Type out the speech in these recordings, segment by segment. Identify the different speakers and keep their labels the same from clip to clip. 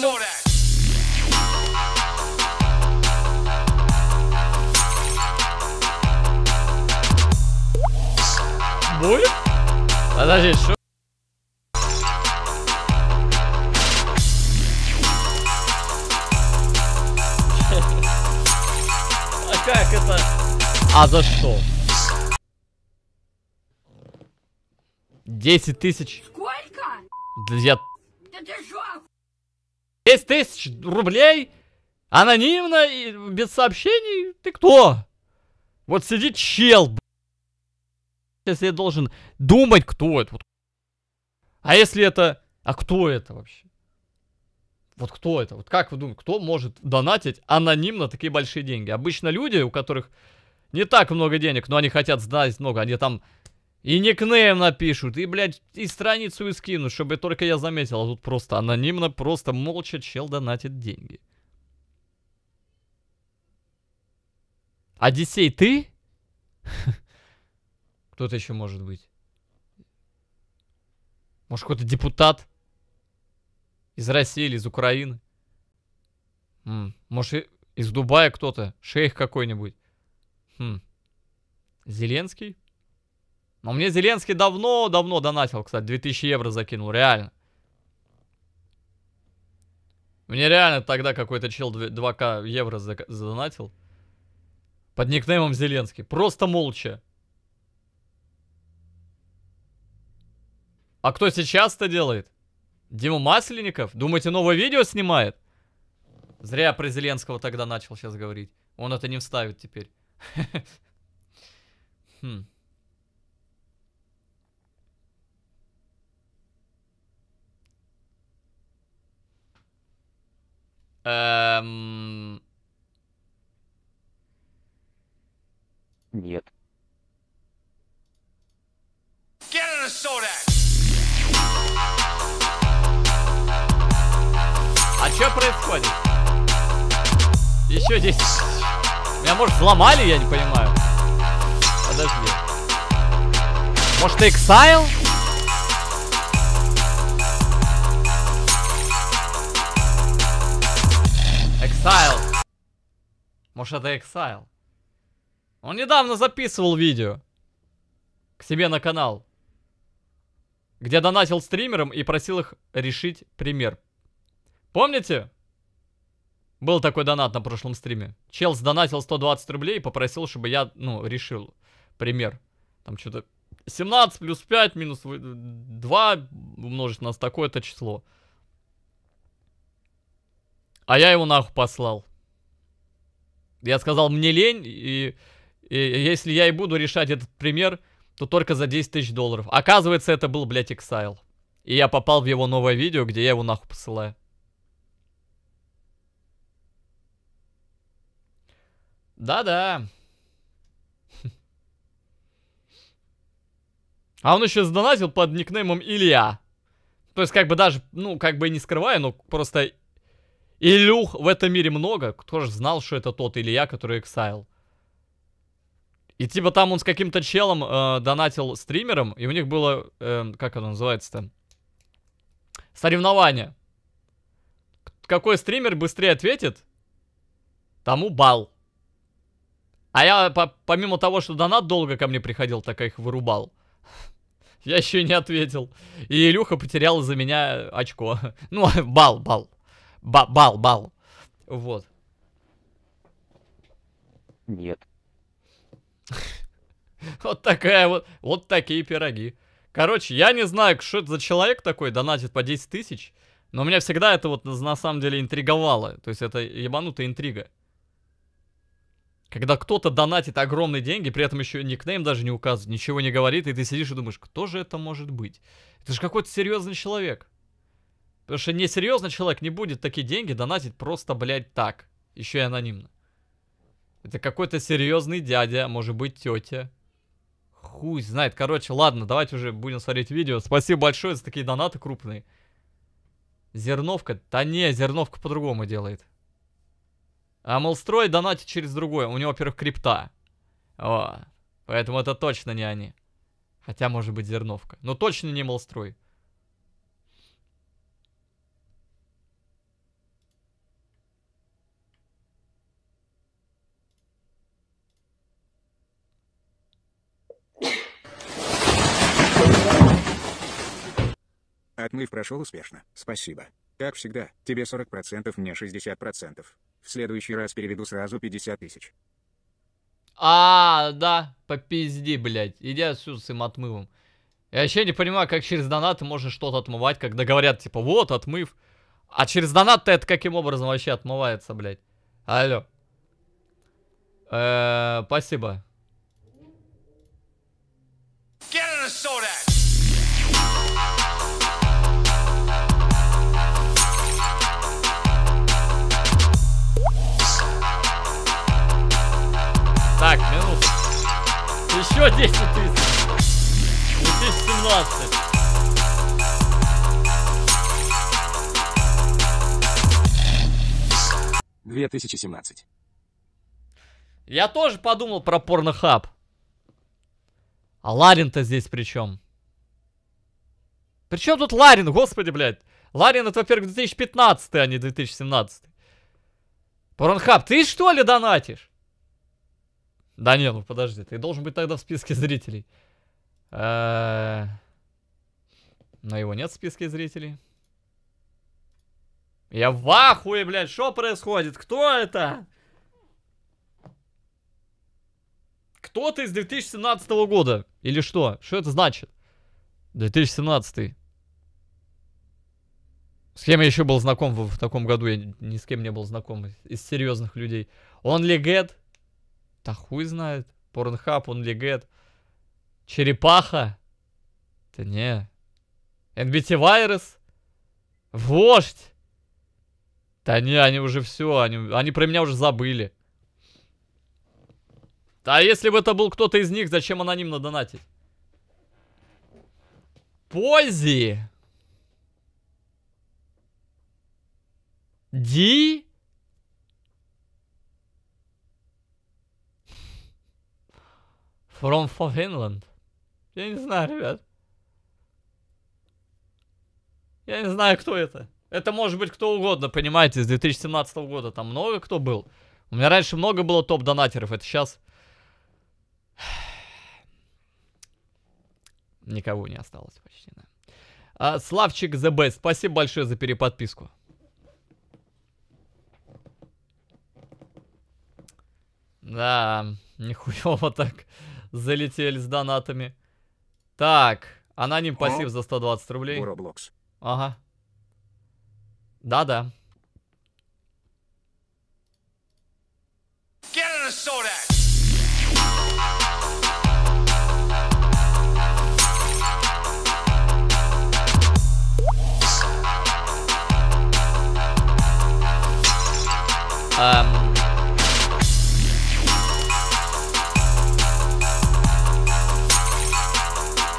Speaker 1: тему. Боль? Подожди, что? а как это? А за что? 10 тысяч. Сколько? Друзья. Да ты жопу! 10 тысяч рублей? Анонимно и без сообщений? Ты кто? Вот сидит чел, Если я должен думать, кто это. Вот. А если это... А кто это вообще? Вот кто это? Вот как вы думаете, кто может донатить анонимно такие большие деньги? Обычно люди, у которых не так много денег, но они хотят знать много, они там и никнейм напишут, и, блядь, и страницу и скинут, чтобы только я заметил. А тут просто анонимно, просто молча чел донатит деньги. Одиссей, ты? Кто-то еще может быть. Может, какой-то депутат? Из России или из Украины? Может, из Дубая кто-то? Шейх какой-нибудь? Хм. Зеленский? Но мне Зеленский давно-давно донатил, кстати, 2000 евро закинул, реально. Мне реально тогда какой-то чел 2к евро задонатил. Под никнеймом Зеленский. Просто молча. А кто сейчас это делает? Дима Масленников? Думаете, новое видео снимает? Зря про Зеленского тогда начал сейчас говорить. Он это не вставит теперь. Хм. Эм... Нет. А что происходит? Еще здесь Меня, может, взломали, я не понимаю. Подожди. Может, Exile? Exile. Может это Exile? Он недавно записывал видео. К себе на канал. Где донатил стримерам и просил их решить пример. Помните? Был такой донат на прошлом стриме. Чел донатил 120 рублей и попросил, чтобы я, ну, решил пример. Там что-то 17 плюс 5 минус 2 умножить на такое-то число. А я его нахуй послал. Я сказал, мне лень, и, и если я и буду решать этот пример, то только за 10 тысяч долларов. Оказывается, это был, блядь, Exile. И я попал в его новое видео, где я его нахуй посылаю. Да-да. А он еще сдонатил под никнеймом Илья. То есть, как бы даже, ну, как бы и не скрываю, но просто Илюх в этом мире много, кто же знал, что это тот Илья, который эксайл. И типа там он с каким-то челом э, донатил стримером, и у них было, э, как оно называется-то, соревнование. Какой стример быстрее ответит, тому бал. А я, по помимо того, что донат долго ко мне приходил, так я их вырубал. Я еще не ответил. И Илюха потерял за меня очко. Ну, бал, бал бал, бал. Вот. Нет. Вот такая вот, вот такие пироги. Короче, я не знаю, что это за человек такой, донатит по 10 тысяч, но меня всегда это вот на самом деле интриговало. То есть это ебанутая интрига. Когда кто-то донатит огромные деньги, при этом еще никнейм даже не указывает, ничего не говорит, и ты сидишь и думаешь, кто же это может быть? Это же какой-то серьезный человек. Потому что несерьезный человек не будет такие деньги донатить просто, блядь, так. Еще и анонимно. Это какой-то серьезный дядя, может быть, тетя. Хуй знает. Короче, ладно, давайте уже будем смотреть видео. Спасибо большое за такие донаты крупные. Зерновка? Да не, Зерновка по-другому делает. А Молстрой донатит через другое. У него, во-первых, крипта. О, поэтому это точно не они. Хотя, может быть, Зерновка. Но точно не Молстрой.
Speaker 2: Отмыв прошел успешно, спасибо. Как всегда, тебе 40%, мне 60%. В следующий раз переведу сразу 50 тысяч.
Speaker 1: А, да, попизди, блядь. Иди отсюда с этим отмывом. Я вообще не понимаю, как через донаты можно что-то отмывать, когда говорят, типа, вот, отмыв. А через донат-то это каким образом вообще отмывается, блядь? Алло. Э спасибо.
Speaker 2: Get
Speaker 1: Еще 10 тысяч.
Speaker 2: 2017. 2017.
Speaker 1: Я тоже подумал про порнохаб. А Ларин-то здесь при чем? При чем тут Ларин, господи, блядь? Ларин это, во-первых, 2015, а не 2017. Порнхаб, ты что ли донатишь? Да не, ну подожди, ты должен быть тогда в списке зрителей. Э, но его нет в списке зрителей. Я в ахуе, блядь, что происходит? Кто это? кто ты из 2017 года. Или что? Что это значит? 2017. С кем я еще был знаком в, в таком году? Я ни с кем не был знаком из серьезных людей. Он легет. Да хуй знает. Порнхаб, Онлигет. Черепаха. Да не. NBT Вирус. Вождь. Да не, они уже все, они, они про меня уже забыли. Да если бы это был кто-то из них, зачем анонимно донатить? Пози. Ди? From Finland. Я не знаю, ребят. Я не знаю, кто это. Это может быть кто угодно, понимаете, с 2017 года. Там много кто был. У меня раньше много было топ-донатеров, это сейчас... Никого не осталось почти, да. А, Славчик The Best, спасибо большое за переподписку. Да, нихуево так залетели с донатами. Так, аноним пассив О, за 120 рублей. Ага. Да-да. Эм,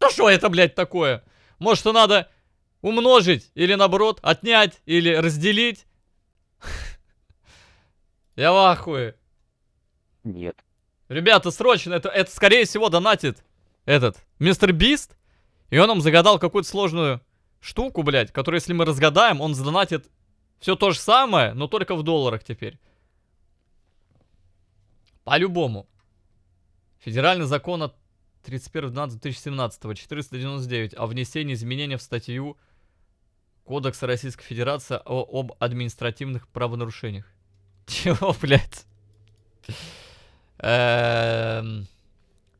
Speaker 1: Да что это, блядь, такое? Может, что надо умножить или, наоборот, отнять или разделить? Я в ахуе. Нет. Ребята, срочно, это, это скорее всего донатит этот, мистер Бист. И он нам загадал какую-то сложную штуку, блядь, которую, если мы разгадаем, он задонатит все то же самое, но только в долларах теперь. По-любому. Федеральный закон от 31.12.2017, 499, о внесении изменений в статью Кодекса Российской Федерации о, об административных правонарушениях. Чего, блядь? Эм.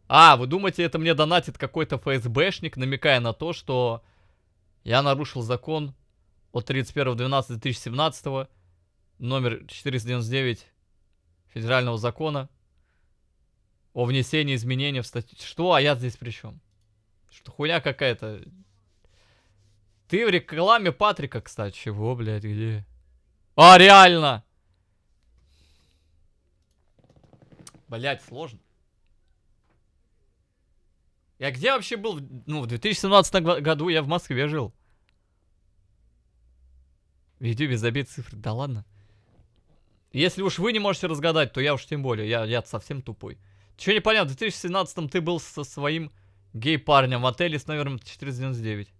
Speaker 1: А, вы думаете, это мне донатит какой-то ФСБшник, намекая на то, что я нарушил закон от 31.12.2017, номер 499 федерального закона о внесении изменений в статью. Что? А я здесь при чем? Что хуйня какая-то? Ты в рекламе Патрика, кстати. Чего, блядь, где? А, реально! Блять, сложно. Я где вообще был? Ну, в 2017 году я в Москве жил. В Ютубе забит цифры. Да ладно. Если уж вы не можете разгадать, то я уж тем более. Я, я совсем тупой. Че непонятно. понятно, в 2017-м ты был со своим гей-парнем в отеле с номером 499.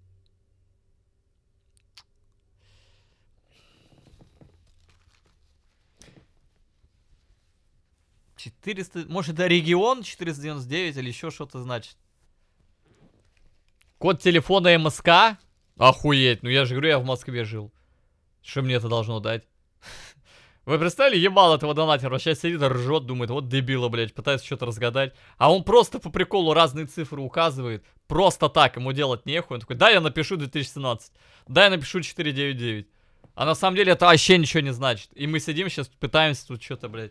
Speaker 1: Четыреста... Может, это регион 499 или еще что-то значит. Код телефона МСК? Охуеть, ну я же говорю, я в Москве жил. Что мне это должно дать? Вы представили, ебал этого донатера, вообще сидит, ржет, думает, вот дебила, блядь, пытается что-то разгадать. А он просто по приколу разные цифры указывает, просто так, ему делать нехуй. Он такой, да, я напишу 2017, да, я напишу 499. А на самом деле это вообще ничего не значит. И мы сидим сейчас, пытаемся тут что-то, блядь.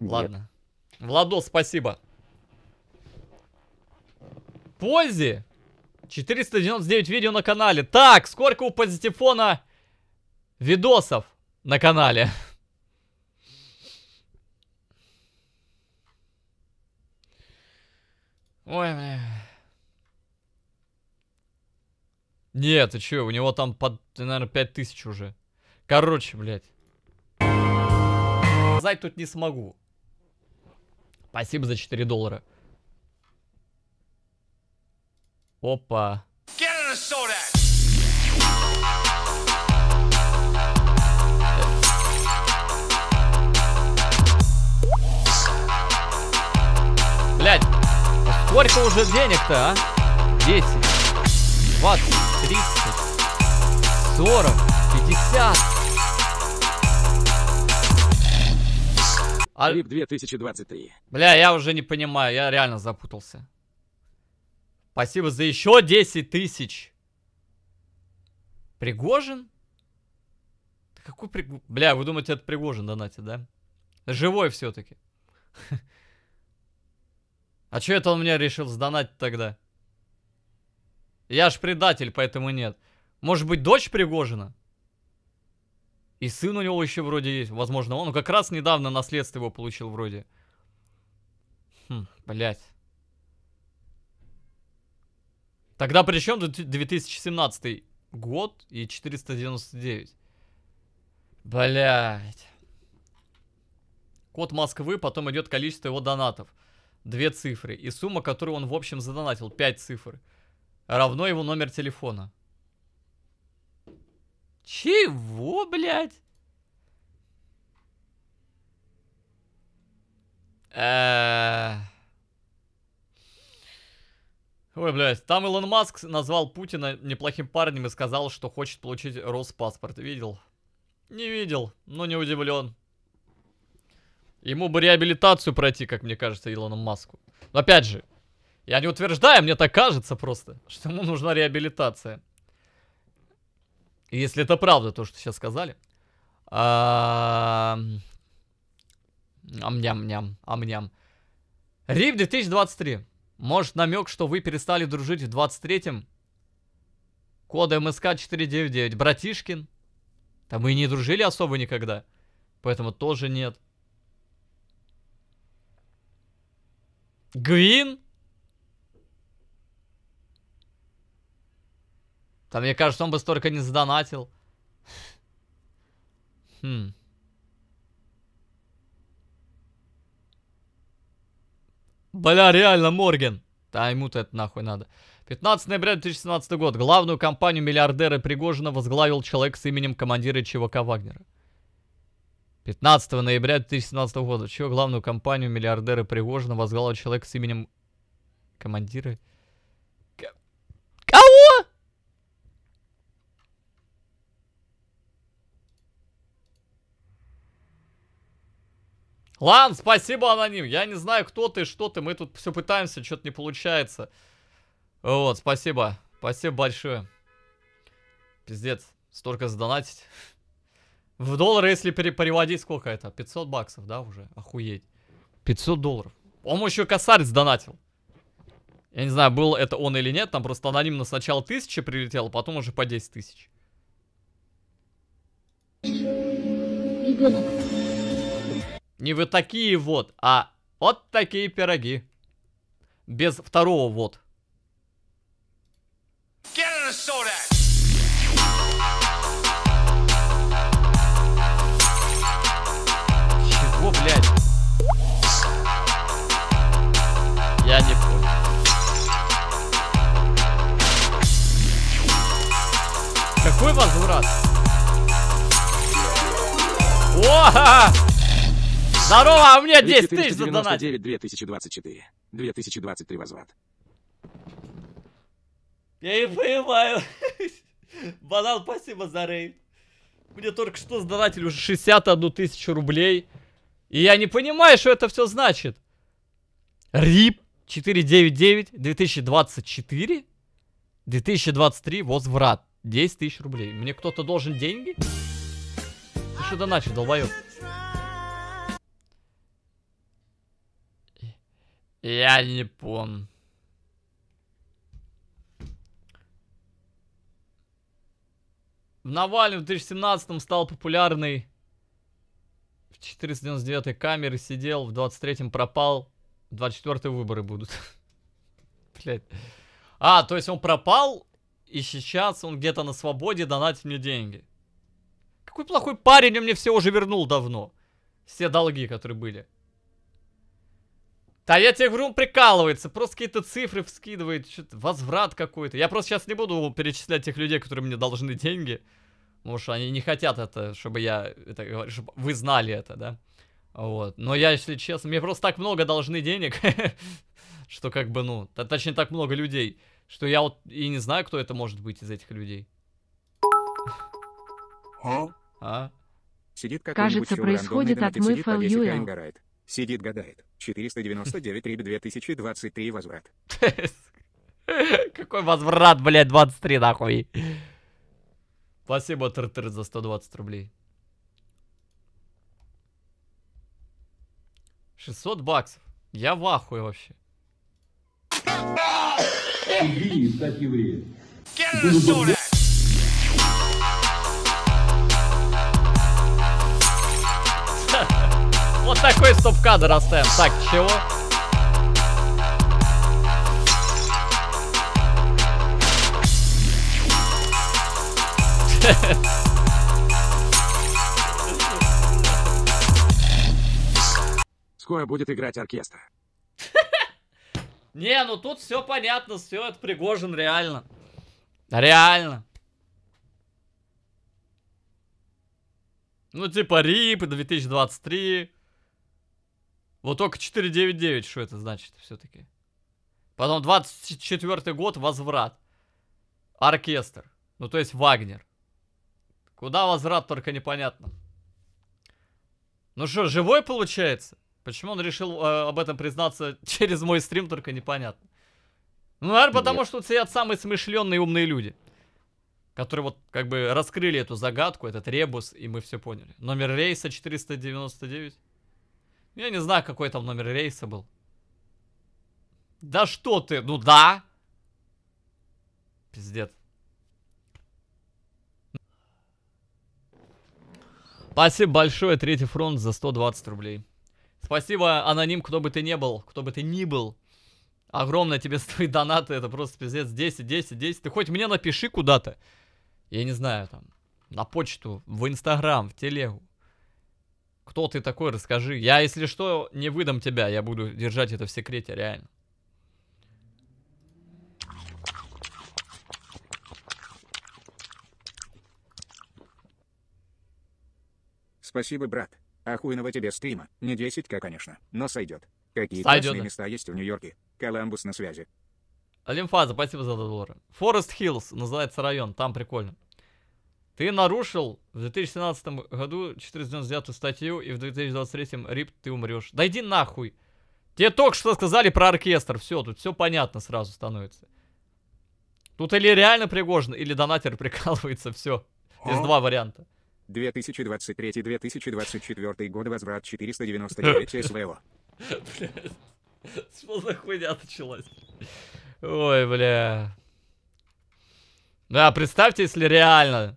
Speaker 1: Нет. Ладно. Владо, спасибо. Пози! 499 видео на канале. Так, сколько у Позитифона видосов на канале? Ой, бля. Нет, ты чё, у него там, под, наверное, 5000 уже. Короче, блядь. Сказать тут не смогу. Спасибо за 4 доллара. Опа. Блять. Сколько уже денег-то, а? 10, 20, 30, 40,
Speaker 2: 50. А... 2023.
Speaker 1: Бля, я уже не понимаю, я реально запутался. Спасибо за еще 10 тысяч. Пригожин? Какой Пригожин? Бля, вы думаете, это Пригожин донатит, да? Живой все-таки. А чё это он мне решил сдонать тогда? Я ж предатель, поэтому нет. Может быть, дочь Пригожина? И сын у него еще вроде есть. Возможно, он как раз недавно наследство его получил вроде. Хм, блядь. Тогда при чем 2017 год и 499? Блять. Код Москвы, потом идет количество его донатов две цифры, и сумма, которую он в общем задонатил, пять цифр, равно его номер телефона. Чего, блядь? Ой, блядь, там Илон Маск назвал Путина неплохим парнем и сказал, что хочет получить Роспаспорт. Видел? Не видел, но не удивлен. Ему бы реабилитацию пройти, как мне кажется, Илону Маску. Но опять же, я не утверждаю, мне так кажется просто, что ему нужна реабилитация. Если это правда, то, что сейчас сказали. Ам-ням-ням, ам-ням. Рив 2023. Может, намек, что вы перестали дружить в 23-м? Кода МСК 499. Братишкин. Там мы и не дружили особо никогда. Поэтому тоже нет. Гвин? Там, мне кажется, он бы столько не задонатил. Хм. Бля, реально, Морген. Да, ему-то это нахуй надо. 15 ноября 2017 год. Главную компанию миллиардера Пригожина возглавил человек с именем командира ЧВК Вагнера. 15 ноября 2017 года. Чего главную компанию миллиардера Пригожина возглавил человек с именем командира? К... Кого? Ладно, спасибо, аноним. Я не знаю, кто ты, что ты. Мы тут все пытаемся, что-то не получается. Вот, спасибо. Спасибо большое. Пиздец, столько задонатить. В доллары, если переводить, сколько это? 500 баксов, да, уже? Охуеть. 500 долларов. Он еще косарь сдонатил. Я не знаю, был это он или нет, там просто анонимно сначала 1000 прилетело, потом уже по 10 тысяч.
Speaker 2: Не
Speaker 1: вы такие вот, а вот такие пироги. Без второго вот. Get
Speaker 2: Здорово, а мне 10 тысяч за донат. 2024. 2023 возврат.
Speaker 1: Я не понимаю. Банан, спасибо за рейд. Мне только что сдонатили уже 61 тысячу рублей. И я не понимаю, что это все значит. РИП 499 2024 2023 возврат. 10 тысяч рублей. Мне кто-то должен деньги? что доначил, долбоёб? Я не помню. В Навальном в 2017 стал популярный. В 499 камере сидел, в 23-м пропал. 24-е выборы будут. Блять. А, то есть он пропал, и сейчас он где-то на свободе донатит мне деньги. Какой плохой парень, он а мне все уже вернул давно. Все долги, которые были. Да я тебе говорю, он прикалывается, просто какие-то цифры вскидывает, что-то возврат какой-то. Я просто сейчас не буду перечислять тех людей, которые мне должны деньги. Потому что они не хотят это, чтобы я это чтобы вы знали это, да. Вот. Но я, если честно, мне просто так много должны денег, что как бы, ну, точнее, так много людей, что я вот и не знаю, кто это может быть из этих людей. Huh? А? А? Сидит Кажется, происходит отмыв LUL.
Speaker 2: Сидит, гадает. 499 реб 2023 возврат.
Speaker 1: Какой возврат, блядь, 23 нахуй. Спасибо, Тр-Тр, за 120 рублей. 600 баксов. Я в ахуе вообще.
Speaker 2: Иди, стать евреем.
Speaker 1: вот такой стоп-кадр оставим. Так, чего?
Speaker 2: Скоро будет играть оркестр.
Speaker 1: Не, ну тут все понятно, все это Пригожин реально. Реально. Ну, типа РИП 2023. Вот только 499, что это значит все-таки? Потом 24 год, возврат. Оркестр. Ну, то есть Вагнер. Куда возврат, только непонятно. Ну что, живой получается? Почему он решил э, об этом признаться через мой стрим, только непонятно. Ну, наверное, Нет. потому что тут сидят самые смышленные умные люди. Которые вот как бы раскрыли эту загадку, этот ребус, и мы все поняли. Номер рейса 499. Я не знаю, какой там номер рейса был. Да что ты? Ну да! Пиздец. Спасибо большое, Третий фронт, за 120 рублей. Спасибо, аноним, кто бы ты ни был, кто бы ты ни был. Огромное тебе стоит донаты, это просто пиздец. 10, 10, 10. Ты хоть мне напиши куда-то. Я не знаю, там, на почту, в Инстаграм, в Телегу. Кто ты такой, расскажи. Я, если что, не выдам тебя, я буду держать это в секрете, реально.
Speaker 2: Спасибо, брат. Охуйного тебе стрима. Не 10к, конечно, но сойдет. Какие сойдет. классные места есть в Нью-Йорке. Коламбус на связи.
Speaker 1: Лимфаза, спасибо за доллары. Форест Хиллс называется район, там прикольно. Ты нарушил в 2017 году 499 статью, и в 2023 рип ты умрешь. Да иди нахуй! Тебе только что сказали про оркестр. Все, тут все понятно сразу становится. Тут или реально Пригожин, или донатер прикалывается. Все. Есть два варианта.
Speaker 2: 2023-2024 годы возврат 499 СВО.
Speaker 1: Что за хуйня началась? Ой, бля. Да, представьте, если реально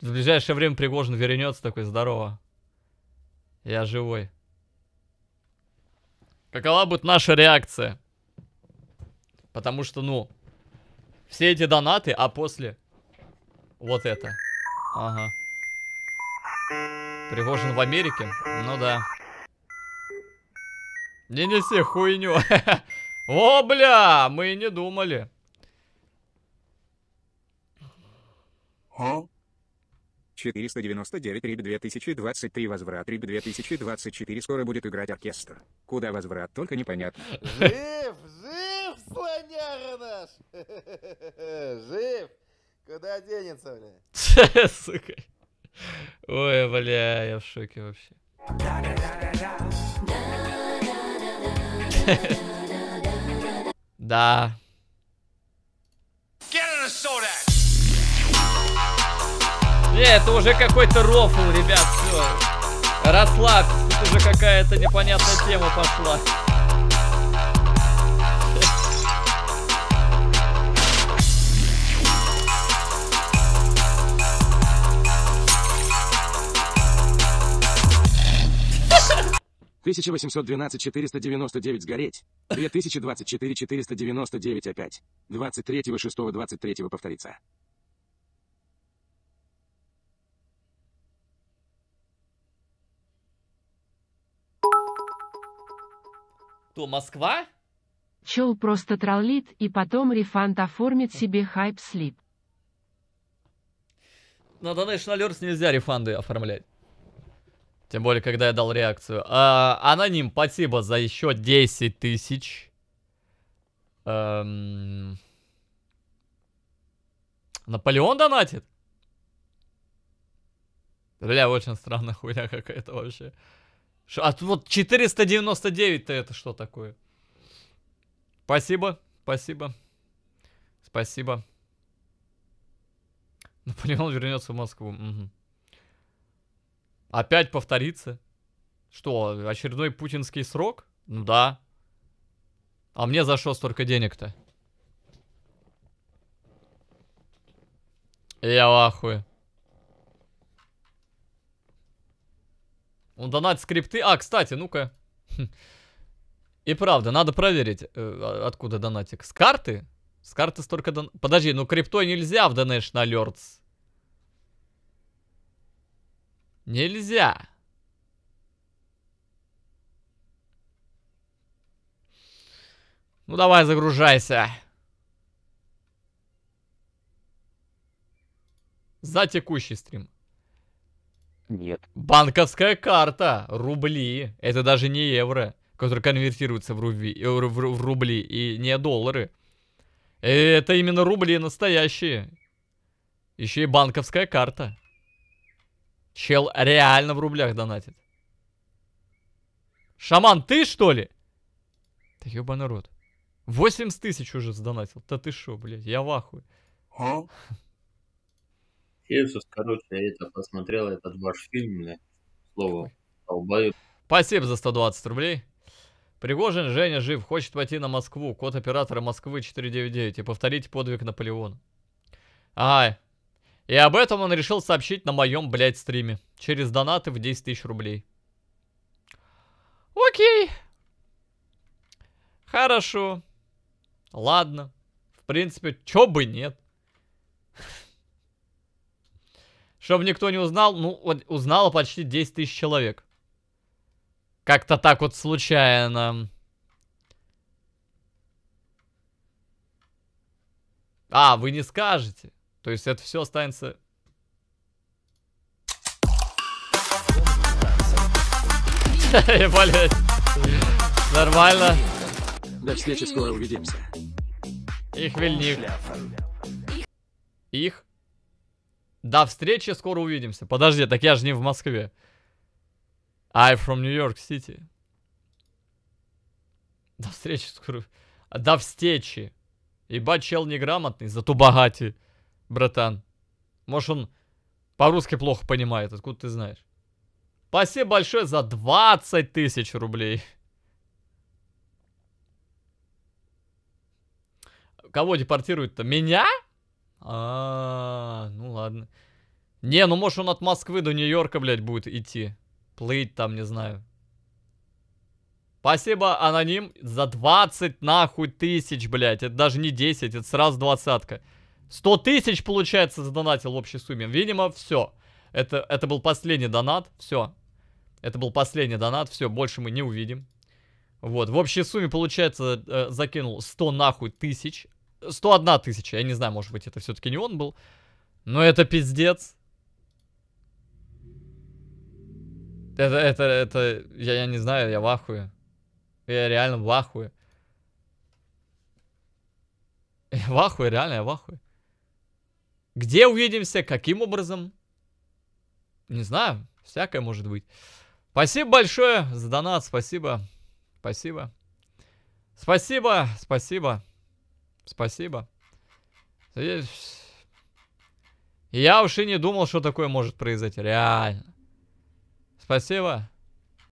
Speaker 1: в ближайшее время Пригожин вернется такой, здорово. Я живой. Какова будет наша реакция? Потому что, ну, все эти донаты, а после вот это. Ага. Пригожин в Америке? Ну да. Не неси хуйню. О, бля, мы и не думали.
Speaker 2: А? 499 Риб 2023 возврат Риб 2024 скоро будет играть оркестр. Куда возврат, только непонятно.
Speaker 1: Жив, жив, слоняра наш! Жив! Куда денется, бля? Сука. Ой, бля, я в шоке вообще. Да.
Speaker 2: Get in a soda!
Speaker 1: Не, это уже какой-то рофл, ребят, все. Расслабься, тут уже какая-то непонятная тема пошла.
Speaker 2: Тысяча восемьсот двенадцать четыреста девяносто девять сгореть. Две тысячи двадцать четыре четыреста девяносто девять опять. Двадцать третьего шестого двадцать третьего повторится.
Speaker 1: Кто, Москва?
Speaker 2: Чел просто троллит и потом рефанд оформит себе хайп слип.
Speaker 1: На Donation Alerts нельзя рефанды оформлять. Тем более, когда я дал реакцию. А, аноним, спасибо за еще 10 тысяч. Эм... Наполеон донатит? Бля, очень странная хуйня какая-то вообще. А вот 499-то это что такое? Спасибо, спасибо. Спасибо. Наполеон вернется в Москву. Угу. Опять повторится? Что, очередной путинский срок? Ну да. А мне за что столько денег-то? Я в ахуе. Он донат скрипты. А, кстати, ну-ка. Хм. И правда, надо проверить, э, а, откуда донатик. С карты? С карты столько дон... Подожди, ну криптой нельзя в Donation Alerts. Нельзя. Ну давай, загружайся. За текущий стрим. Нет. Банковская карта, рубли, это даже не евро, который конвертируется в, руби, э, в, в, рубли и не доллары. Это именно рубли настоящие. Еще и банковская карта. Чел реально в рублях донатит. Шаман, ты что ли? Да ёба народ. 80 тысяч уже сдонатил. Да ты шо, блядь, я в ахуе. А? Хельсус, короче, я это посмотрел, этот ваш фильм, бля, слово, долбаю. Спасибо за 120 рублей. Пригожин, Женя жив, хочет пойти на Москву. Код оператора Москвы 499 и повторить подвиг Наполеона. Ага. И об этом он решил сообщить на моем, блядь, стриме. Через донаты в 10 тысяч рублей. Окей. Хорошо. Ладно. В принципе, чё бы нет. Чтобы никто не узнал, ну, вот узнало почти 10 тысяч человек. Как-то так вот случайно. А, вы не скажете. То есть это все останется... Блять. Нормально. До встречи, скоро увидимся. Их вильник. Их? До встречи, скоро увидимся. Подожди, так я же не в Москве. I from New York City. До встречи, скоро... До встречи. Ебать, чел неграмотный, зато богатый, братан. Может, он по-русски плохо понимает, откуда ты знаешь. Спасибо большое за 20 тысяч рублей. Кого депортируют-то? Меня? Меня? А, ну ладно. Не, ну может он от Москвы до Нью-Йорка, блядь, будет идти. Плыть там, не знаю. Спасибо, аноним, за 20 нахуй тысяч, блядь. Это даже не 10, это сразу двадцатка. 100 тысяч, получается, задонатил в общей сумме. Видимо, все. Это, это был последний донат, все. Это был последний донат, все, больше мы не увидим. Вот, в общей сумме, получается, э, закинул 100 нахуй тысяч. 101 тысяча. Я не знаю, может быть, это все-таки не он был. Но это пиздец. Это, это, это... Я, я не знаю, я в ахуе. Я реально в ахуе. Я в ахуе, реально, я в ахуе. Где увидимся, каким образом? Не знаю, всякое может быть. Спасибо большое за донат, спасибо. Спасибо. Спасибо, спасибо. Спасибо. Я уж и не думал, что такое может произойти. Реально. Спасибо.